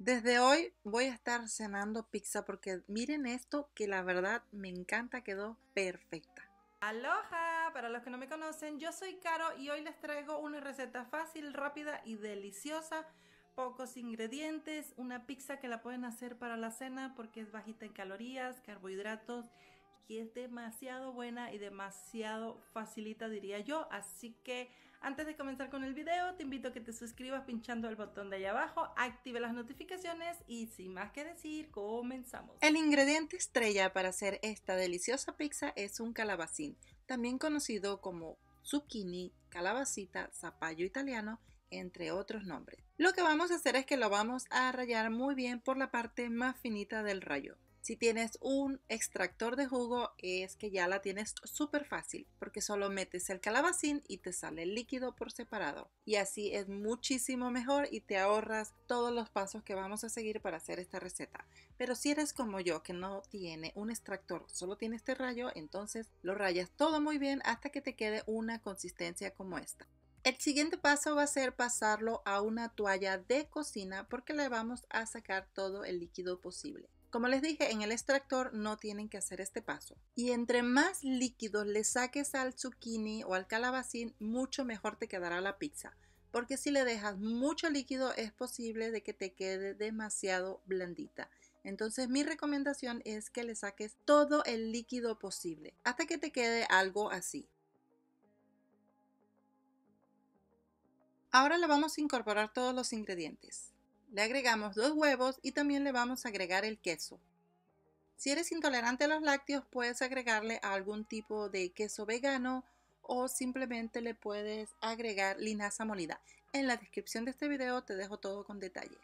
Desde hoy voy a estar cenando pizza porque miren esto que la verdad me encanta, quedó perfecta. Aloha, para los que no me conocen, yo soy Caro y hoy les traigo una receta fácil, rápida y deliciosa. Pocos ingredientes, una pizza que la pueden hacer para la cena porque es bajita en calorías, carbohidratos que es demasiado buena y demasiado facilita diría yo. Así que antes de comenzar con el video te invito a que te suscribas pinchando el botón de ahí abajo, active las notificaciones y sin más que decir comenzamos. El ingrediente estrella para hacer esta deliciosa pizza es un calabacín, también conocido como zucchini, calabacita, zapallo italiano entre otros nombres. Lo que vamos a hacer es que lo vamos a rayar muy bien por la parte más finita del rayo. Si tienes un extractor de jugo es que ya la tienes súper fácil porque solo metes el calabacín y te sale el líquido por separado. Y así es muchísimo mejor y te ahorras todos los pasos que vamos a seguir para hacer esta receta. Pero si eres como yo que no tiene un extractor, solo tiene este rayo, entonces lo rayas todo muy bien hasta que te quede una consistencia como esta. El siguiente paso va a ser pasarlo a una toalla de cocina porque le vamos a sacar todo el líquido posible. Como les dije, en el extractor no tienen que hacer este paso. Y entre más líquidos le saques al zucchini o al calabacín, mucho mejor te quedará la pizza. Porque si le dejas mucho líquido es posible de que te quede demasiado blandita. Entonces mi recomendación es que le saques todo el líquido posible hasta que te quede algo así. Ahora le vamos a incorporar todos los ingredientes. Le agregamos dos huevos y también le vamos a agregar el queso. Si eres intolerante a los lácteos, puedes agregarle algún tipo de queso vegano o simplemente le puedes agregar linaza molida. En la descripción de este video te dejo todo con detalle.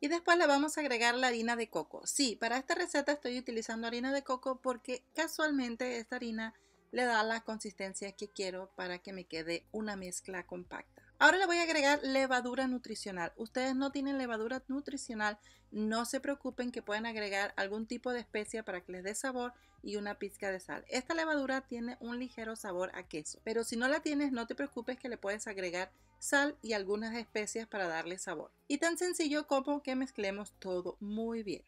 Y después le vamos a agregar la harina de coco. Sí, para esta receta estoy utilizando harina de coco porque casualmente esta harina le da la consistencia que quiero para que me quede una mezcla compacta. Ahora le voy a agregar levadura nutricional. Ustedes no tienen levadura nutricional, no se preocupen que pueden agregar algún tipo de especia para que les dé sabor y una pizca de sal. Esta levadura tiene un ligero sabor a queso, pero si no la tienes no te preocupes que le puedes agregar sal y algunas especias para darle sabor. Y tan sencillo como que mezclemos todo muy bien.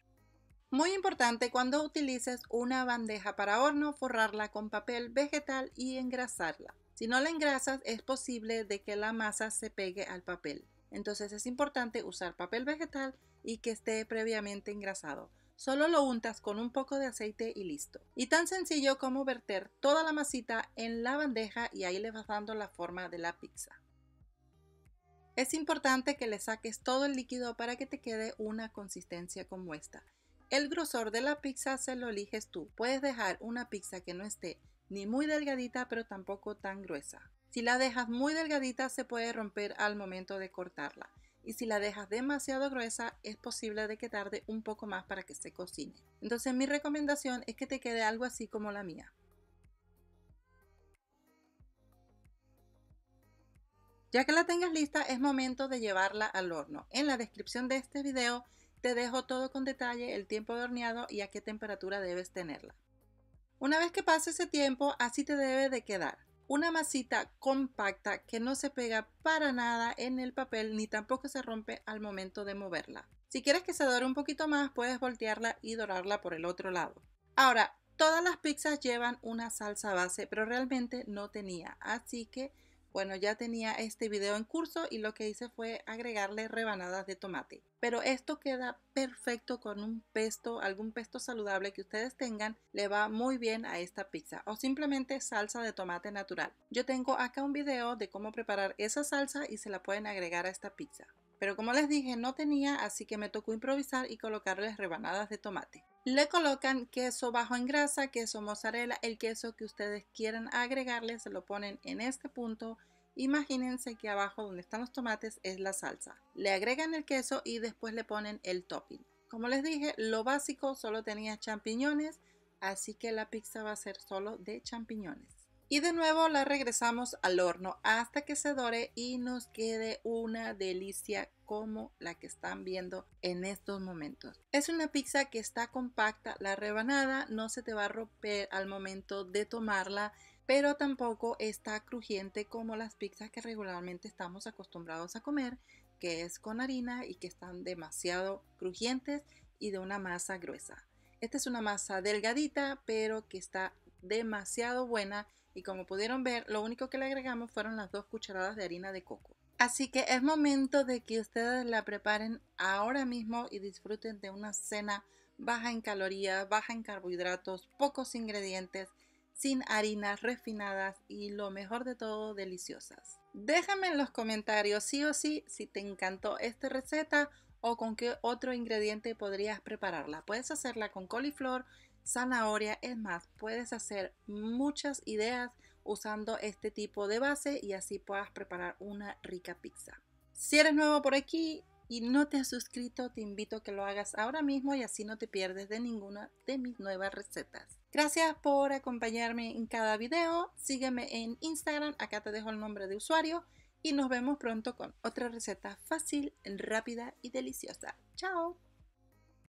Muy importante cuando utilices una bandeja para horno, forrarla con papel vegetal y engrasarla. Si no la engrasas es posible de que la masa se pegue al papel. Entonces es importante usar papel vegetal y que esté previamente engrasado. Solo lo untas con un poco de aceite y listo. Y tan sencillo como verter toda la masita en la bandeja y ahí le vas dando la forma de la pizza. Es importante que le saques todo el líquido para que te quede una consistencia como esta. El grosor de la pizza se lo eliges tú. Puedes dejar una pizza que no esté ni muy delgadita pero tampoco tan gruesa. Si la dejas muy delgadita se puede romper al momento de cortarla y si la dejas demasiado gruesa es posible de que tarde un poco más para que se cocine. Entonces mi recomendación es que te quede algo así como la mía. Ya que la tengas lista es momento de llevarla al horno. En la descripción de este video te dejo todo con detalle, el tiempo de horneado y a qué temperatura debes tenerla. Una vez que pase ese tiempo, así te debe de quedar. Una masita compacta que no se pega para nada en el papel ni tampoco se rompe al momento de moverla. Si quieres que se dore un poquito más, puedes voltearla y dorarla por el otro lado. Ahora, todas las pizzas llevan una salsa base, pero realmente no tenía, así que bueno, ya tenía este video en curso y lo que hice fue agregarle rebanadas de tomate. Pero esto queda perfecto con un pesto, algún pesto saludable que ustedes tengan, le va muy bien a esta pizza o simplemente salsa de tomate natural. Yo tengo acá un video de cómo preparar esa salsa y se la pueden agregar a esta pizza. Pero como les dije, no tenía, así que me tocó improvisar y colocarles rebanadas de tomate. Le colocan queso bajo en grasa, queso mozzarella, el queso que ustedes quieran agregarle, se lo ponen en este punto. Imagínense que abajo donde están los tomates es la salsa. Le agregan el queso y después le ponen el topping. Como les dije, lo básico solo tenía champiñones, así que la pizza va a ser solo de champiñones y de nuevo la regresamos al horno hasta que se dore y nos quede una delicia como la que están viendo en estos momentos. Es una pizza que está compacta, la rebanada no se te va a romper al momento de tomarla, pero tampoco está crujiente como las pizzas que regularmente estamos acostumbrados a comer, que es con harina y que están demasiado crujientes y de una masa gruesa. Esta es una masa delgadita, pero que está demasiado buena y como pudieron ver, lo único que le agregamos fueron las dos cucharadas de harina de coco. Así que es momento de que ustedes la preparen ahora mismo y disfruten de una cena baja en calorías, baja en carbohidratos, pocos ingredientes, sin harinas refinadas y lo mejor de todo, deliciosas. Déjame en los comentarios sí o sí si te encantó esta receta o con qué otro ingrediente podrías prepararla. Puedes hacerla con coliflor, zanahoria, es más, puedes hacer muchas ideas usando este tipo de base y así puedas preparar una rica pizza. Si eres nuevo por aquí y no te has suscrito, te invito a que lo hagas ahora mismo y así no te pierdes de ninguna de mis nuevas recetas. Gracias por acompañarme en cada video. Sígueme en Instagram, acá te dejo el nombre de usuario y nos vemos pronto con otra receta fácil, rápida y deliciosa. ¡Chao!